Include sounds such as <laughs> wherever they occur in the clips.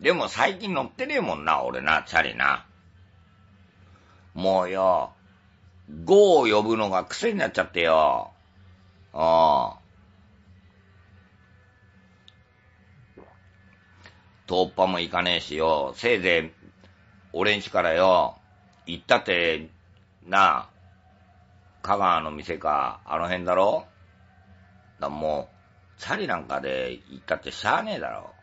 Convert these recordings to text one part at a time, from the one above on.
でも最近乗ってねえもんな、俺な、チャリな。もうよ、5を呼ぶのが癖になっちゃってよ。ああ。突破も行かねえしよ、せいぜい、俺んちからよ、行ったって、なあ、香川の店か、あの辺だろだもう、チャリなんかで行ったってしゃあねえだろ。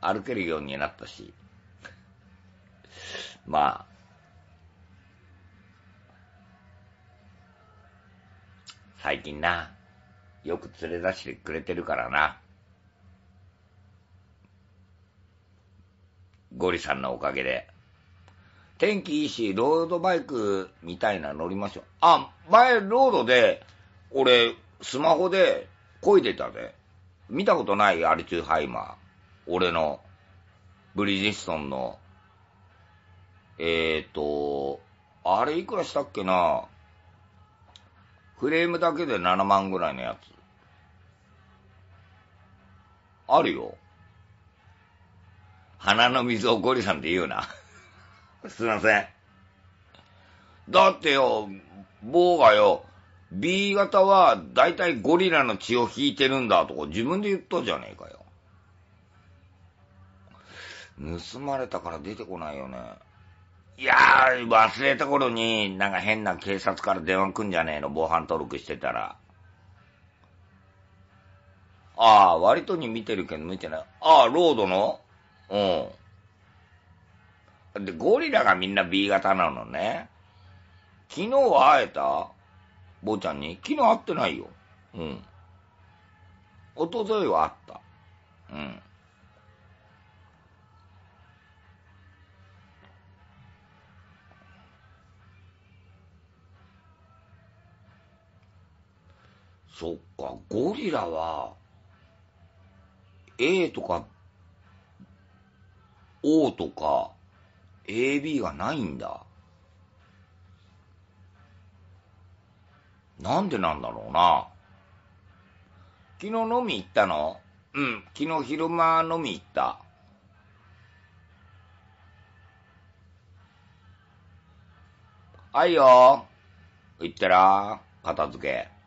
歩けるようになったし、まあ、最近な、よく連れ出してくれてるからな。ゴリさんのおかげで。天気いいし、ロードバイクみたいな乗りましょう。あ、前、ロードで、俺、スマホで、漕いでたで。見たことないアリーハイマー。俺の、ブリヂストンの、えー、と、あれいくらしたっけなフレームだけで7万ぐらいのやつ。あるよ。鼻の水をゴリさんで言うな。<laughs> すいません。だってよ、棒がよ、B 型はだいたいゴリラの血を引いてるんだとか自分で言ったじゃねえかよ。盗まれたから出てこないよね。いやー、忘れた頃に、なんか変な警察から電話来んじゃねえの、防犯登録してたら。ああ、割とに見てるけど見てない。ああ、ロードのうん。で、ゴリラがみんな B 型なのね。昨日は会えた坊ちゃんに昨日会ってないよ。うん。おとといは会った。うん。そっか、ゴリラは、A とか、O とか、AB がないんだ。なんでなんだろうな。昨日飲み行ったのうん、昨日昼間飲み行った。はいよ。行ったら、片付け。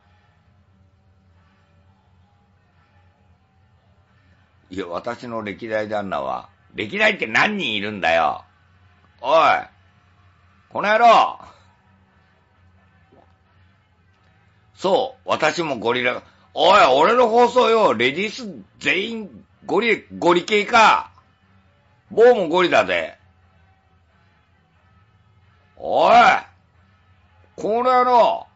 いや、私の歴代旦那は、歴代って何人いるんだよおいこの野郎そう、私もゴリラ、おい、俺の放送よ、レディース全員ゴリ、ゴリ系か某もゴリだぜ。おいこの野郎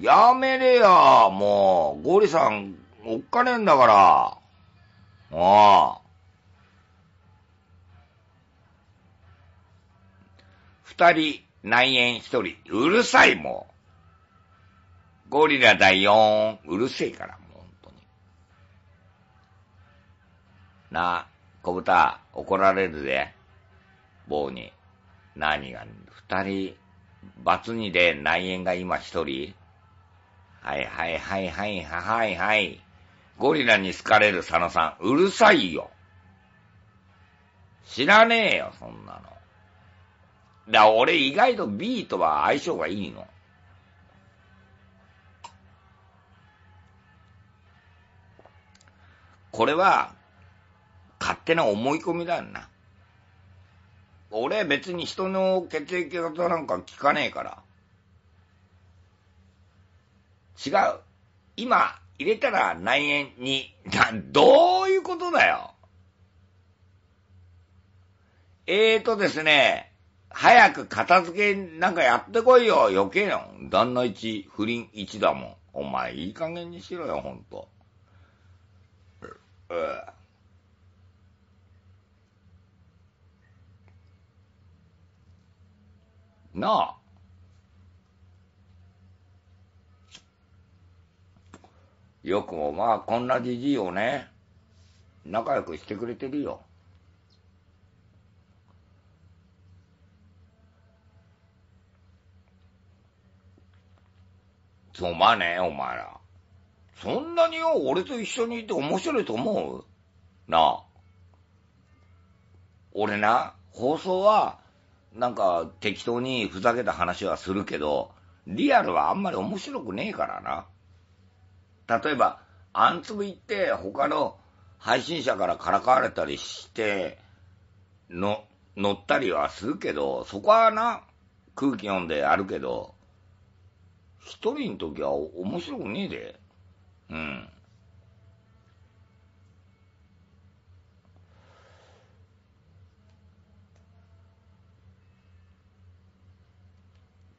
やめれや、もう、ゴリさんおっかねえんだから。ああ。二人、内縁一人。うるさい、もう。ゴリラ第四、うるせえから、もう、んとに。なあ、小豚、怒られるぜ。棒に。何が、二人、罰にで内縁が今一人はいはいはいはいはいはい。ゴリラに好かれる佐野さん、うるさいよ。知らねえよ、そんなの。だ、俺意外と B とは相性がいいの。これは、勝手な思い込みだよな。俺別に人の血液型なんか聞かねえから。違う。今、入れたら何円に、な、どういうことだよ。えーとですね、早く片付けなんかやってこいよ、余計よ。旦那一、不倫一だもん。お前いい加減にしろよ、ほんと。えなあ。よくもまあこんなじじいをね、仲良くしてくれてるよ。そう、まねね、お前ら。そんなによ、俺と一緒にいて面白いと思うなあ。俺な、放送は、なんか適当にふざけた話はするけど、リアルはあんまり面白くねえからな。例えば、あんつぶ行って他の配信者からからかわれたりしての、乗ったりはするけど、そこはな、空気読んであるけど、一人の時は面白くねえで。うん。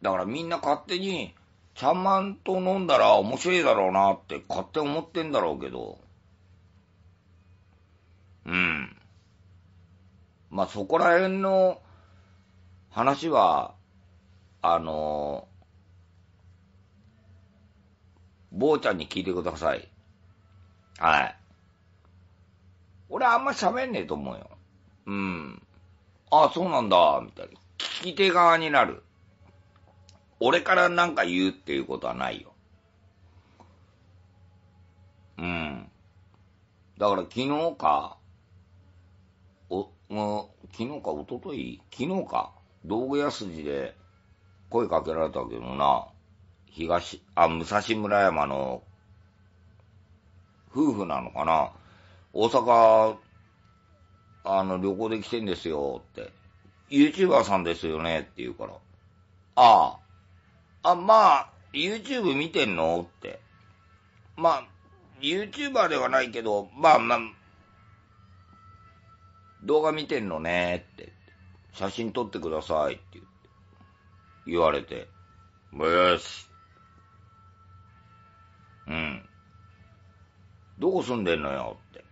だからみんな勝手にちゃんまんと飲んだら面白いだろうなって勝手思ってんだろうけど、うん。まあ、そこら辺の話は、あのー、坊ちゃんに聞いてください。はい。俺あんま喋んねえと思うよ。うん。ああ、そうなんだ、みたいな。聞き手側になる。俺からなんか言うっていうことはないよ。うん。だから昨日か、お、もう、昨日か一昨日昨日か、道具屋筋で声かけられたけどな、東、あ、武蔵村山の夫婦なのかな、大阪、あの、旅行で来てんですよって、YouTuber さんですよねって言うから、ああ、あ、まあ、YouTube 見てんのって。まあ、YouTuber ではないけど、まあまあ、動画見てんのねって。写真撮ってくださいって言って言われて。よし。うん。どこ住んでんのよって。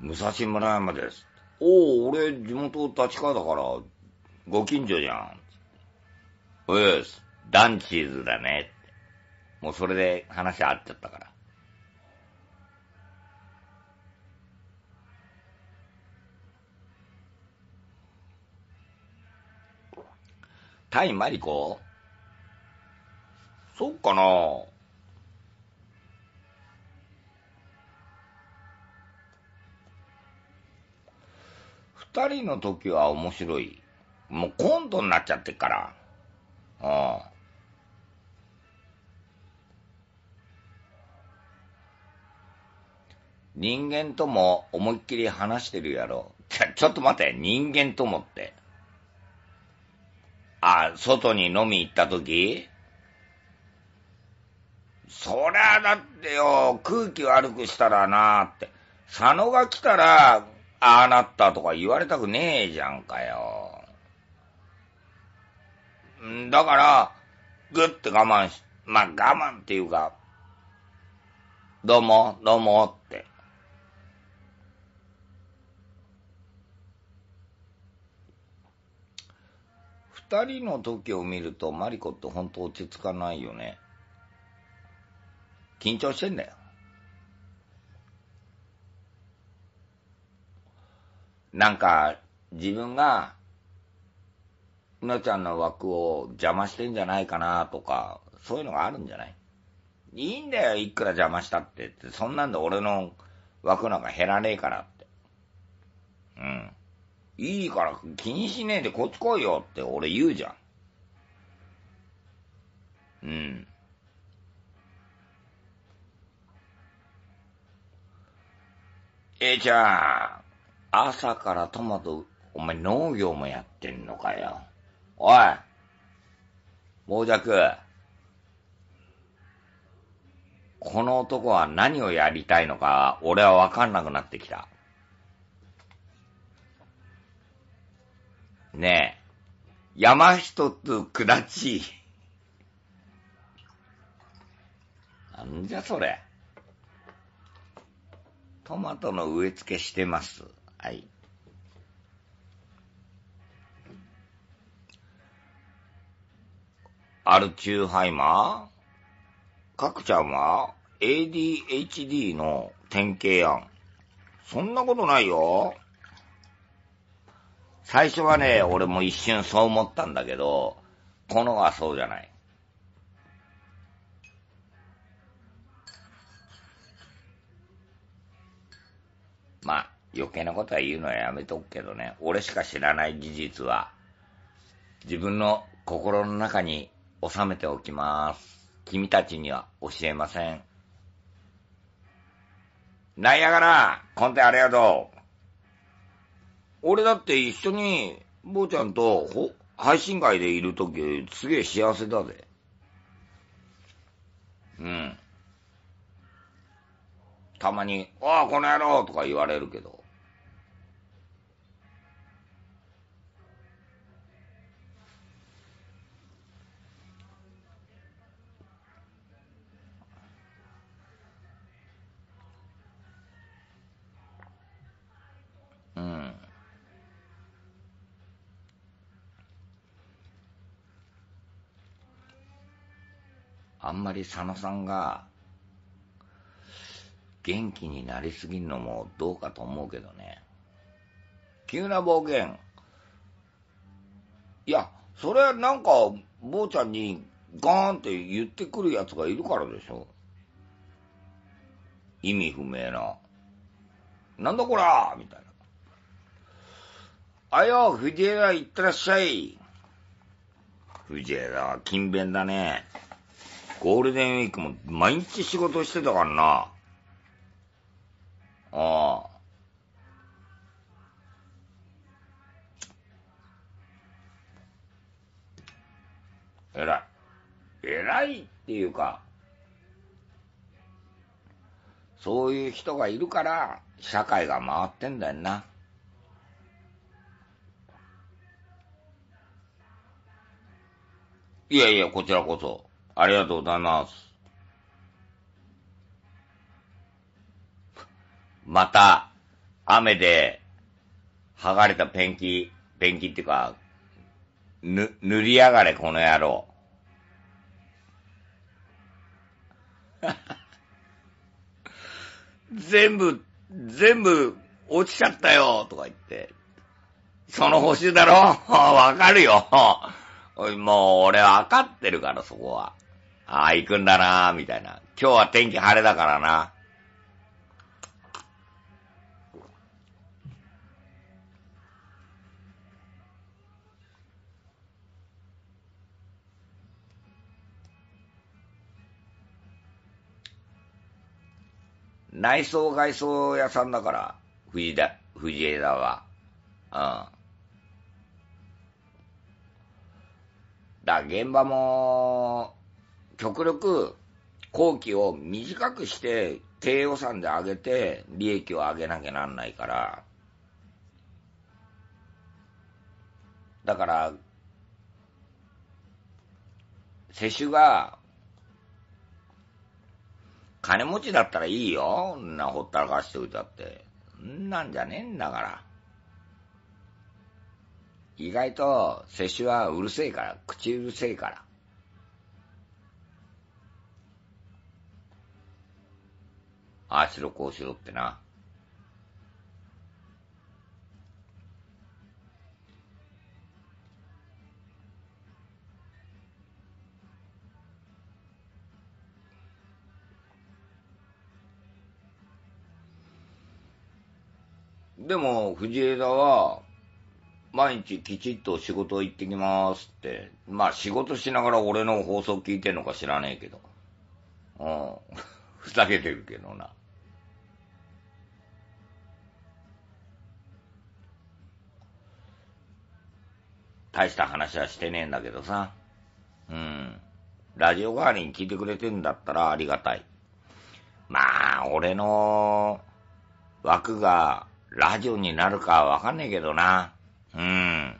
武蔵村山です。おお、俺地元立川だから、ご近所じゃん。およし、ダンチーズだね。もうそれで話合っちゃったから。タイマリコそうかな二人の時は面白い。もうコントになっちゃってっから。ああ。人間とも思いっきり話してるやろ。ちょ、ちょっと待って、人間ともって。あ、外に飲み行った時そりゃだってよ、空気悪くしたらなって。佐野が来たら、ああなったとか言われたくねえじゃんかよ。だから、ぐって我慢し、まあ我慢っていうか、どうも、どうもって。二人の時を見ると、マリコって本当落ち着かないよね。緊張してんだよ。なんか、自分がなちゃんの枠を邪魔してんじゃないかなとか、そういうのがあるんじゃないいいんだよ、いくら邪魔したってって、そんなんで俺の枠なんか減らねえからって。うん。いいから気にしねえでこっち来いよって俺言うじゃん。うん。えいちゃん、朝からトマト、お前農業もやってんのかよ。おい、猛弱、この男は何をやりたいのか、俺はわかんなくなってきた。ねえ、山一つ下ち。なんじゃそれ。トマトの植え付けしてます。はい。アルチューハイマーカクちゃんは ADHD の典型やん。そんなことないよ。最初はね、俺も一瞬そう思ったんだけど、このはそうじゃない。まあ、余計なことは言うのはやめとくけどね、俺しか知らない事実は、自分の心の中に収めておきます。君たちには教えません。なんやがら、コンテありがとう。俺だって一緒に、坊ちゃんと配信会でいるとき、すげえ幸せだぜ。うん。たまに、ああ、この野郎とか言われるけど。あんまり佐野さんが、元気になりすぎるのもどうかと思うけどね。急な暴言。いや、それはなんか、坊ちゃんにガーンって言ってくる奴がいるからでしょ。意味不明な。なんだこらみたいな。あよ、藤枝行ってらっしゃい。藤枝は勤勉だね。ゴールデンウィークも毎日仕事してたからな。ああ。えらい。えらいっていうか、そういう人がいるから、社会が回ってんだよな。いやいや、こちらこそ。ありがとうございます。また、雨で、剥がれたペンキ、ペンキっていうか、ぬ、塗りやがれ、この野郎。<laughs> 全部、全部、落ちちゃったよ、とか言って。その補修だろ <laughs> わかるよ。<laughs> もう、俺わかってるから、そこは。ああ、行くんだなみたいな。今日は天気晴れだからな。内装外装屋さんだから、藤枝、藤枝は。うん。だ現場も、極力、工期を短くして、低予算で上げて、利益を上げなきゃなんないから、だから、世主が、金持ちだったらいいよ。んなほったらかしておいたって。んなんじゃねえんだから。意外と、世主はうるせえから、口うるせえから。ああしろこうしろってな。でも、藤枝は、毎日きちっと仕事行ってきますって。まあ仕事しながら俺の放送聞いてんのか知らねえけど。うん。ふざけてるけどな。大した話はしてねえんだけどさ。うん。ラジオ代わりに聞いてくれてんだったらありがたい。まあ、俺の枠がラジオになるかわかんねえけどな。うん。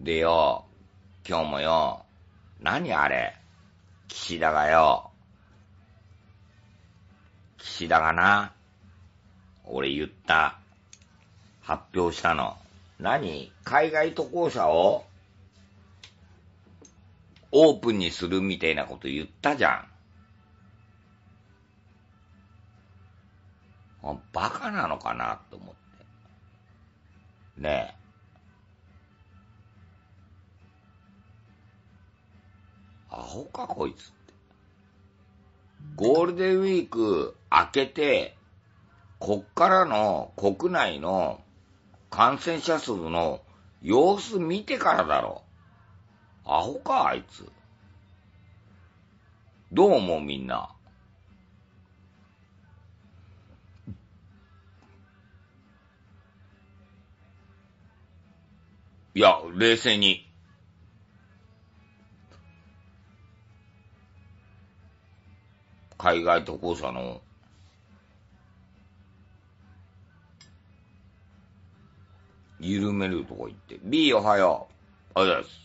でよ、今日もよ、何あれ、岸田がよ、岸田がな、俺言った。発表したの。何海外渡航者をオープンにするみたいなこと言ったじゃん。バカなのかなと思って。ねえ。アホかこいつって。ゴールデンウィーク明けて、こっからの国内の感染者数の様子見てからだろ。アホか、あいつ。どう思うみんな。いや、冷静に。海外渡航者の。緩めるとこ行って。B おはよう。ありがとうございます。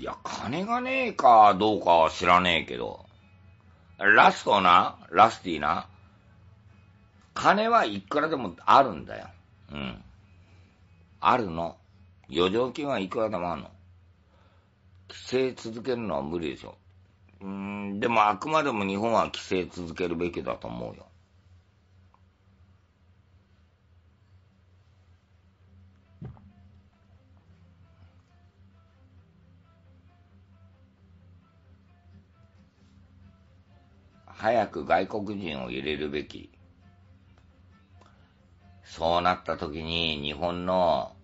いや、金がねえかどうかは知らねえけど。ラストな、ラスティな。金はいくらでもあるんだよ。うん。あるの。余剰金はいくらでもあるの。規制続けるのは無理でしょ。うーん、でもあくまでも日本は規制続けるべきだと思うよ。早く外国人を入れるべき。そうなった時に日本の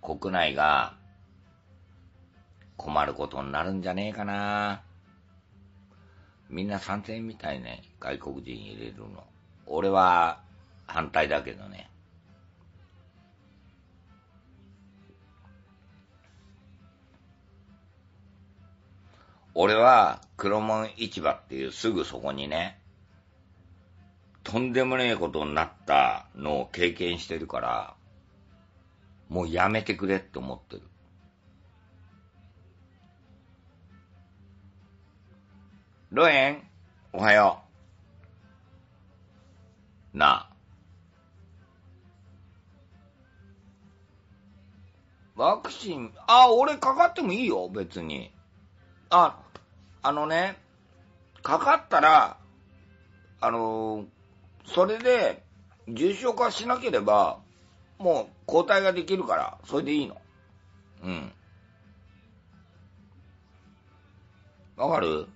国内が困ることになるんじゃねえかな。みんな賛成みたいね、外国人入れるの。俺は反対だけどね。俺は黒門市場っていうすぐそこにね、とんでもねえことになったのを経験してるから、もうやめてくれって思ってる。ロエン、おはよう。なあ。ワクチン、あ、俺かかってもいいよ、別に。あ、あのね、かかったら、あのそれで、重症化しなければ、もう抗体ができるから、それでいいの。うん。わかる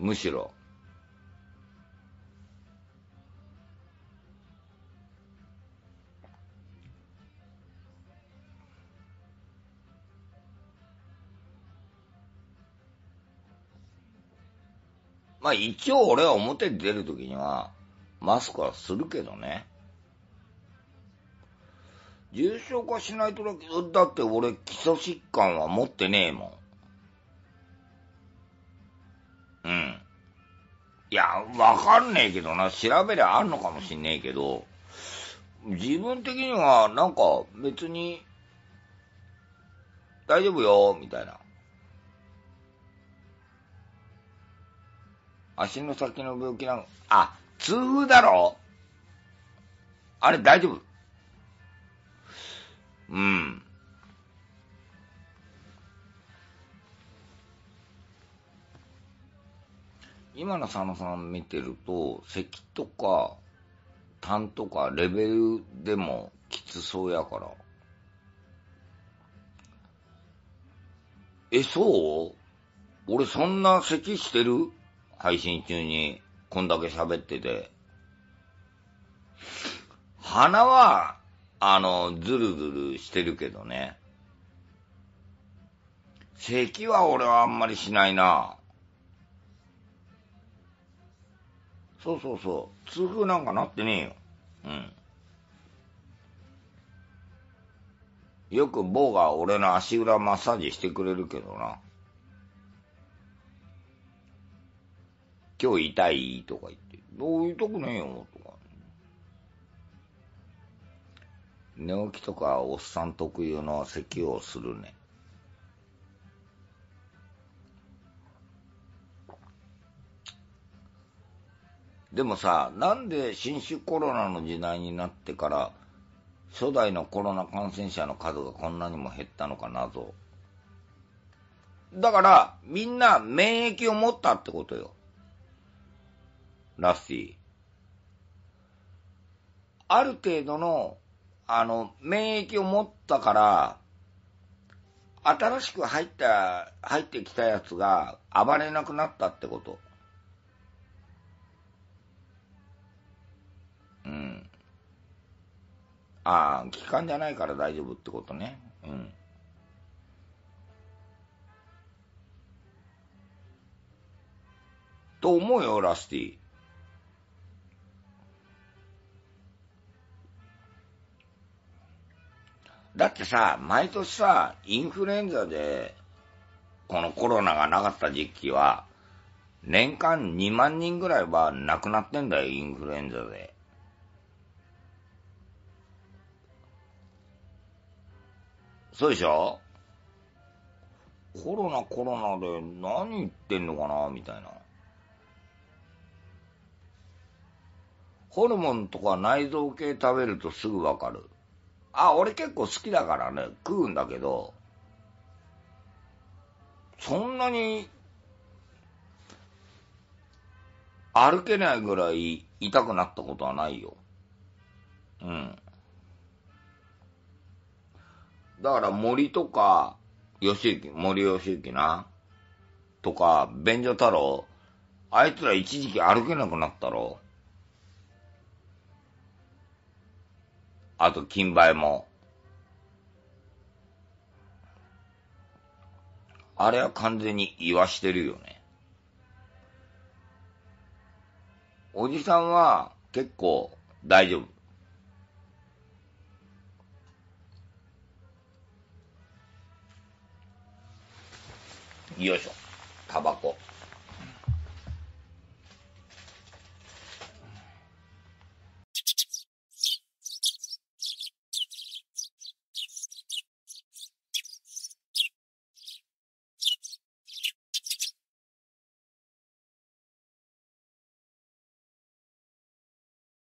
むしろ。まあ一応俺は表に出るときには、マスクはするけどね。重症化しないとだけど、だって俺基礎疾患は持ってねえもん。わかんねえけどな、調べりゃあんのかもしんねえけど、自分的にはなんか別に、大丈夫よ、みたいな。足の先の病気なの、あ、痛風だろあれ大丈夫うん。今の佐野さん見てると、咳とか、痰とか、レベルでもきつそうやから。え、そう俺そんな咳してる配信中に、こんだけ喋ってて。鼻は、あの、ずるずるしてるけどね。咳は俺はあんまりしないな。そうそうそう。痛風なんかなってねえよ。うん。よく坊が俺の足裏マッサージしてくれるけどな。今日痛いとか言って、どう痛くねえよ、とか。寝起きとかおっさん特有の咳をするね。でもさ、なんで新種コロナの時代になってから、初代のコロナ感染者の数がこんなにも減ったのかなぞ。だから、みんな免疫を持ったってことよ。ラッシー。ある程度の、あの、免疫を持ったから、新しく入った、入ってきたやつが暴れなくなったってこと。ああ、期間じゃないから大丈夫ってことね。うん。と思うよ、ラスティ。だってさ、毎年さ、インフルエンザで、このコロナがなかった時期は、年間2万人ぐらいは亡くなってんだよ、インフルエンザで。そうでしょコロナコロナで何言ってんのかなみたいな。ホルモンとか内臓系食べるとすぐわかる。あ、俺結構好きだからね、食うんだけど、そんなに歩けないぐらい痛くなったことはないよ。うん。だから森とか、吉行、森吉行な。とか、便所太郎。あいつら一時期歩けなくなったろ。あと、金梅も。あれは完全に言わしてるよね。おじさんは結構大丈夫。よいしょ。タバコ。